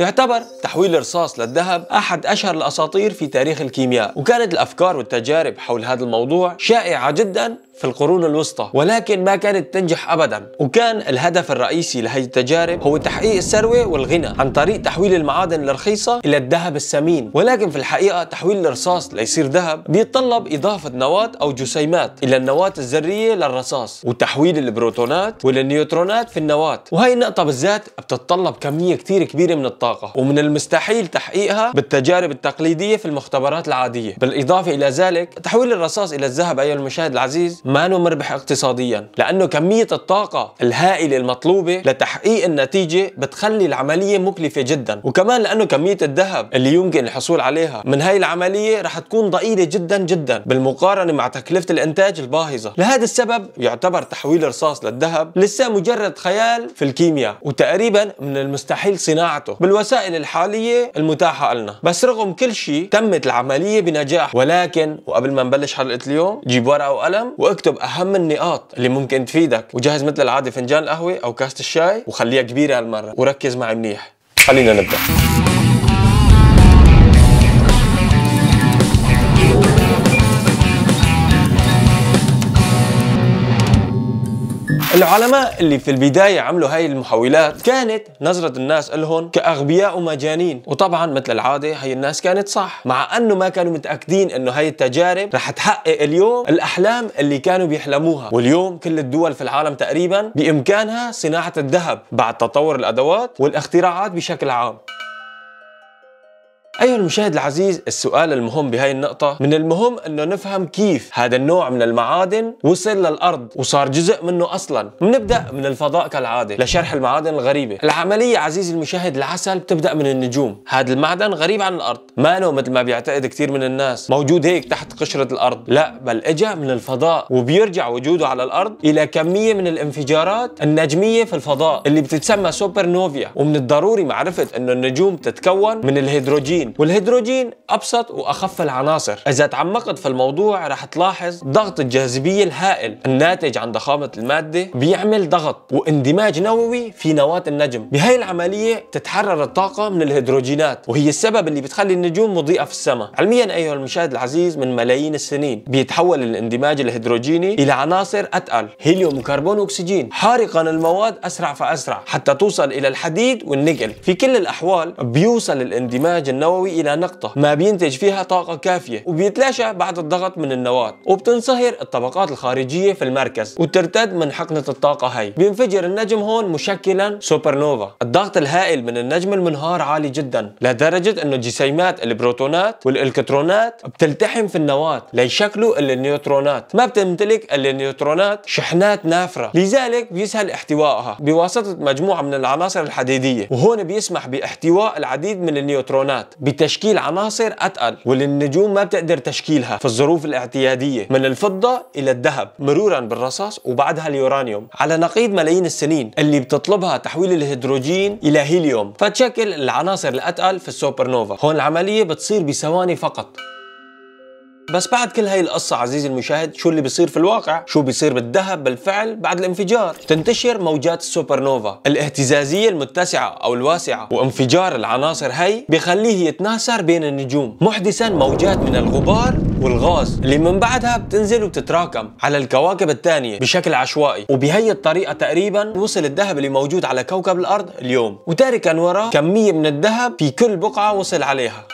يعتبر تحويل الرصاص للذهب أحد أشهر الأساطير في تاريخ الكيمياء وكانت الأفكار والتجارب حول هذا الموضوع شائعة جدا في القرون الوسطى ولكن ما كانت تنجح أبدا وكان الهدف الرئيسي لهذه التجارب هو تحقيق الثروة والغنى عن طريق تحويل المعادن الرخيصة إلى الذهب الثمين ولكن في الحقيقة تحويل الرصاص ليصير ذهب بيتطلب إضافة نواة أو جسيمات إلى النواة الذرية للرصاص وتحويل البروتونات والنيوترونات في النواة وهي النقطة بالذات بتتطلب كمية كتير كبيرة من الطاقة الطاقة ومن المستحيل تحقيقها بالتجارب التقليدية في المختبرات العادية بالإضافة إلى ذلك تحويل الرصاص إلى الذهب أيها المشاهد العزيز ما هو مربح اقتصاديا لأنه كمية الطاقة الهائلة المطلوبة لتحقيق النتيجة بتخلي العملية مكلفة جدا وكمان لأنه كمية الذهب اللي يمكن الحصول عليها من هاي العملية رح تكون ضئيلة جدا جدا بالمقارنة مع تكلفة الإنتاج الباهظة لهذا السبب يعتبر تحويل الرصاص للذهب لسه مجرد خيال في الكيمياء وتقريبا من المستحيل صناعته بالوسائل الحالية المتاحة لنا بس رغم كل شيء تمت العملية بنجاح ولكن وقبل ما نبلش حلقة اليوم جيب ورقة وقلم واكتب أهم النقاط اللي ممكن تفيدك وجهز مثل العادة فنجان القهوة أو كاسة الشاي وخليها كبيرة هالمرة وركز معي منيح خلينا نبدأ العلماء اللي في البداية عملوا هاي المحاولات كانت نظرة الناس لهم كأغبياء ومجانين وطبعا مثل العادة هاي الناس كانت صح مع أنه ما كانوا متأكدين أنه هاي التجارب رح تحقق اليوم الأحلام اللي كانوا بيحلموها واليوم كل الدول في العالم تقريبا بإمكانها صناعة الذهب بعد تطور الأدوات والاختراعات بشكل عام أيها المشاهد العزيز السؤال المهم بهاي النقطة من المهم أنه نفهم كيف هذا النوع من المعادن وصل للأرض وصار جزء منه أصلا نبدأ من الفضاء كالعادة لشرح المعادن الغريبة العملية عزيزي المشاهد العسل بتبدأ من النجوم هذا المعدن غريب عن الأرض ما له مثل ما بيعتقد كثير من الناس موجود هيك تحت قشرة الأرض لا بل إجا من الفضاء وبيرجع وجوده على الأرض إلى كمية من الانفجارات النجمية في الفضاء اللي بتتسمى سوبر نوفيا ومن الضروري معرفة أنه النجوم تتكون من الهيدروجين الهيدروجين والهيدروجين أبسط وأخف العناصر إذا تعمقت في الموضوع رح تلاحظ ضغط الجاذبية الهائل الناتج عن ضخامة المادة بيعمل ضغط واندماج نووي في نواة النجم بهاي العملية تتحرر الطاقة من الهيدروجينات وهي السبب اللي بتخلي النجوم مضيئة في السماء علميا أيها المشاهد العزيز من ملايين السنين بيتحول الاندماج الهيدروجيني إلى عناصر أتقل هيليوم وكربون وأكسجين حارقا المواد أسرع فأسرع حتى توصل إلى الحديد والنقل في كل الأحوال بيوصل الاندماج النووي النووي إلى نقطة ما بينتج فيها طاقة كافية وبيتلاشى بعد الضغط من النواة وبتنصهر الطبقات الخارجية في المركز وترتد من حقنة الطاقة هي بينفجر النجم هون مشكلا سوبر نوفا الضغط الهائل من النجم المنهار عالي جدا لدرجة أنه جسيمات البروتونات والإلكترونات بتلتحم في النواة ليشكلوا النيوترونات ما بتمتلك النيوترونات شحنات نافرة لذلك بيسهل احتوائها بواسطة مجموعة من العناصر الحديدية وهون بيسمح باحتواء العديد من النيوترونات بتشكيل عناصر أتقل واللي النجوم ما بتقدر تشكيلها في الظروف الاعتيادية من الفضة إلى الذهب مرورا بالرصاص وبعدها اليورانيوم على نقيض ملايين السنين اللي بتطلبها تحويل الهيدروجين إلى هيليوم فتشكل العناصر الأتقل في السوبر نوفا هون العملية بتصير بثواني فقط بس بعد كل هاي القصة عزيزي المشاهد شو اللي بيصير في الواقع شو بيصير بالذهب بالفعل بعد الانفجار تنتشر موجات السوبر نوفا الاهتزازية المتسعة أو الواسعة وانفجار العناصر هاي بخليه يتناثر بين النجوم محدثا موجات من الغبار والغاز اللي من بعدها بتنزل وتتراكم على الكواكب الثانية بشكل عشوائي وبهي الطريقة تقريبا وصل الذهب اللي موجود على كوكب الأرض اليوم وتاركا وراه كمية من الذهب في كل بقعة وصل عليها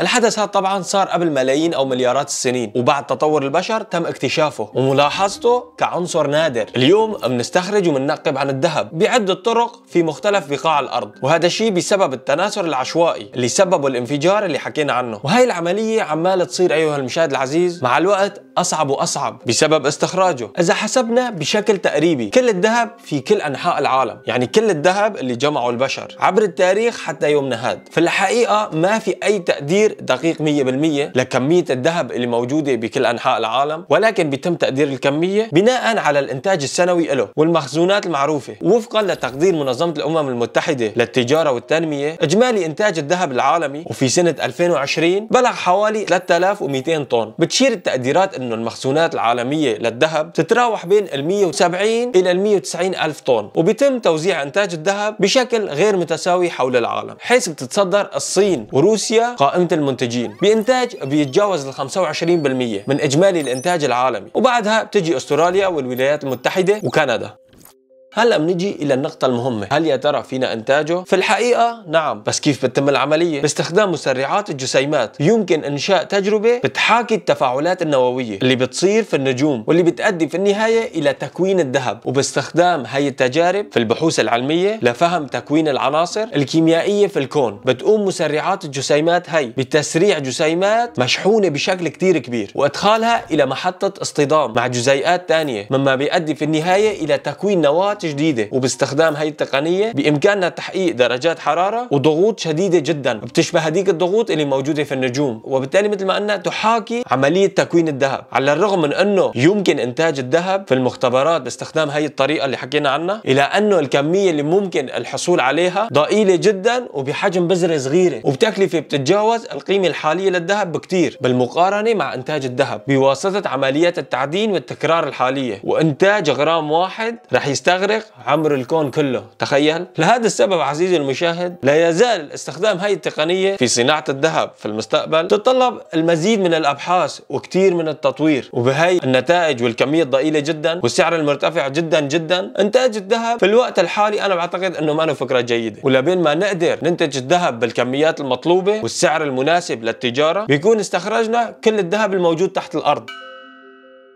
الحدث هذا طبعا صار قبل ملايين أو مليارات السنين وبعد تطور البشر تم اكتشافه وملاحظته كعنصر نادر اليوم بنستخرج وبننقب عن الذهب بعدة طرق في مختلف بقاع الأرض وهذا الشيء بسبب التناثر العشوائي اللي سببه الانفجار اللي حكينا عنه وهي العملية عمالة تصير أيها المشاهد العزيز مع الوقت أصعب وأصعب بسبب استخراجه إذا حسبنا بشكل تقريبي كل الذهب في كل أنحاء العالم يعني كل الذهب اللي جمعه البشر عبر التاريخ حتى يومنا هذا في الحقيقة ما في أي تقدير غير دقيق 100% لكمية الذهب اللي موجودة بكل أنحاء العالم ولكن بيتم تقدير الكمية بناء على الإنتاج السنوي له والمخزونات المعروفة وفقا لتقدير منظمة الأمم المتحدة للتجارة والتنمية إجمالي إنتاج الذهب العالمي وفي سنة 2020 بلغ حوالي 3200 طن بتشير التقديرات أنه المخزونات العالمية للذهب تتراوح بين ال 170 إلى ال 190 ألف طن وبيتم توزيع إنتاج الذهب بشكل غير متساوي حول العالم حيث بتتصدر الصين وروسيا قائمة المنتجين بإنتاج بيتجاوز ال 25% من إجمالي الإنتاج العالمي وبعدها بتجي أستراليا والولايات المتحدة وكندا هلا بنيجي الى النقطه المهمه هل يا ترى فينا انتاجه في الحقيقه نعم بس كيف بتتم العمليه باستخدام مسرعات الجسيمات يمكن انشاء تجربه بتحاكي التفاعلات النوويه اللي بتصير في النجوم واللي بتؤدي في النهايه الى تكوين الذهب وباستخدام هي التجارب في البحوث العلميه لفهم تكوين العناصر الكيميائيه في الكون بتقوم مسرعات الجسيمات هي بتسريع جسيمات مشحونه بشكل كتير كبير وادخالها الى محطه اصطدام مع جزيئات ثانيه مما بيؤدي في النهايه الى تكوين نواه جديده وباستخدام هي التقنيه بامكاننا تحقيق درجات حراره وضغوط شديده جدا بتشبه هذيك الضغوط اللي موجوده في النجوم وبالتالي مثل ما قلنا تحاكي عمليه تكوين الذهب على الرغم من انه يمكن انتاج الذهب في المختبرات باستخدام هي الطريقه اللي حكينا عنها الى انه الكميه اللي ممكن الحصول عليها ضئيله جدا وبحجم بذره صغيره وبتكلفه بتتجاوز القيمه الحاليه للذهب بكثير بالمقارنه مع انتاج الذهب بواسطه عمليات التعدين والتكرار الحاليه وانتاج غرام واحد رح يستغرق الطريق عبر الكون كله تخيل لهذا السبب عزيزي المشاهد لا يزال استخدام هاي التقنية في صناعة الذهب في المستقبل تتطلب المزيد من الأبحاث وكثير من التطوير وبهي النتائج والكمية الضئيلة جدا والسعر المرتفع جدا جدا إنتاج الذهب في الوقت الحالي أنا بعتقد أنه ما فكرة جيدة ولبين ما نقدر ننتج الذهب بالكميات المطلوبة والسعر المناسب للتجارة بيكون استخرجنا كل الذهب الموجود تحت الأرض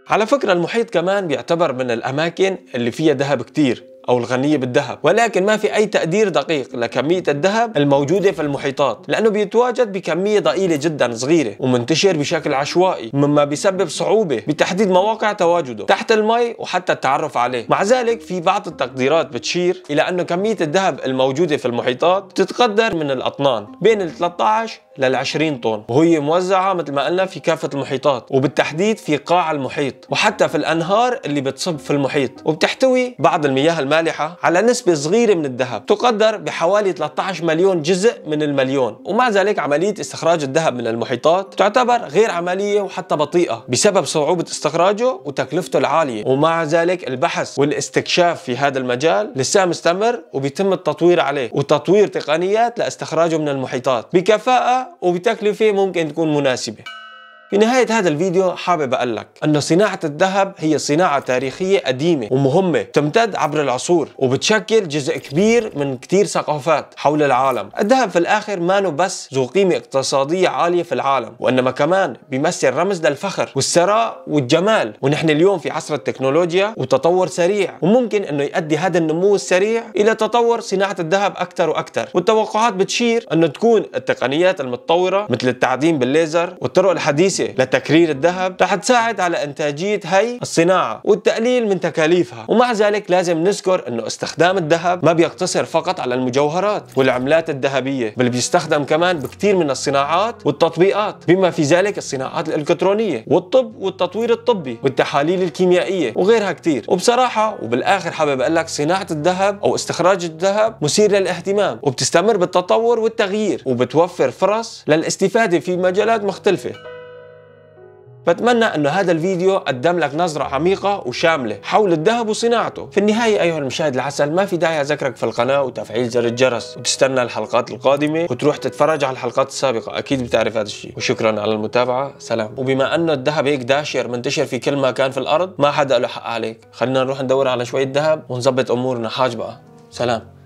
على فكرة المحيط كمان بيعتبر من الأماكن اللي فيها ذهب كتير أو الغنية بالذهب ولكن ما في أي تقدير دقيق لكمية الذهب الموجودة في المحيطات لأنه بيتواجد بكمية ضئيلة جدا صغيرة ومنتشر بشكل عشوائي مما بيسبب صعوبة بتحديد مواقع تواجده تحت المي وحتى التعرف عليه مع ذلك في بعض التقديرات بتشير إلى أنه كمية الذهب الموجودة في المحيطات تتقدر من الأطنان بين ال 13 لل20 طن وهي موزعة مثل ما قلنا في كافة المحيطات وبالتحديد في قاع المحيط وحتى في الأنهار اللي بتصب في المحيط وبتحتوي بعض المياه المالحة على نسبة صغيرة من الذهب تقدر بحوالي 13 مليون جزء من المليون ومع ذلك عملية استخراج الذهب من المحيطات تعتبر غير عملية وحتى بطيئة بسبب صعوبة استخراجه وتكلفته العالية ومع ذلك البحث والاستكشاف في هذا المجال لسه مستمر وبيتم التطوير عليه وتطوير تقنيات لاستخراجه من المحيطات بكفاءة وبتكلفة ممكن تكون مناسبة في نهاية هذا الفيديو حابب أقول لك أن صناعة الذهب هي صناعة تاريخية قديمة ومهمة تمتد عبر العصور وبتشكل جزء كبير من كتير ثقافات حول العالم الذهب في الآخر مانو بس ذو قيمة اقتصادية عالية في العالم وإنما كمان بيمثل رمز للفخر والثراء والجمال ونحن اليوم في عصر التكنولوجيا وتطور سريع وممكن أنه يؤدي هذا النمو السريع إلى تطور صناعة الذهب أكثر وأكثر والتوقعات بتشير أنه تكون التقنيات المتطورة مثل التعدين بالليزر والطرق الحديثة الرئيسة لتكرير الذهب رح تساعد على إنتاجية هي الصناعة والتقليل من تكاليفها ومع ذلك لازم نذكر أنه استخدام الذهب ما بيقتصر فقط على المجوهرات والعملات الذهبية بل بيستخدم كمان بكثير من الصناعات والتطبيقات بما في ذلك الصناعات الإلكترونية والطب والتطوير الطبي والتحاليل الكيميائية وغيرها كثير وبصراحة وبالآخر حابب أقول لك صناعة الذهب أو استخراج الذهب مثير للاهتمام وبتستمر بالتطور والتغيير وبتوفر فرص للاستفادة في مجالات مختلفة بتمنى انه هذا الفيديو قدم لك نظرة عميقة وشاملة حول الذهب وصناعته في النهاية أيها المشاهد العسل ما في داعي أذكرك في القناة وتفعيل زر الجرس وتستنى الحلقات القادمة وتروح تتفرج على الحلقات السابقة أكيد بتعرف هذا الشيء وشكرا على المتابعة سلام وبما أنه الذهب هيك داشر منتشر في كل مكان في الأرض ما حدا له حق عليك خلينا نروح ندور على شوية ذهب ونظبط أمورنا حاج بقى سلام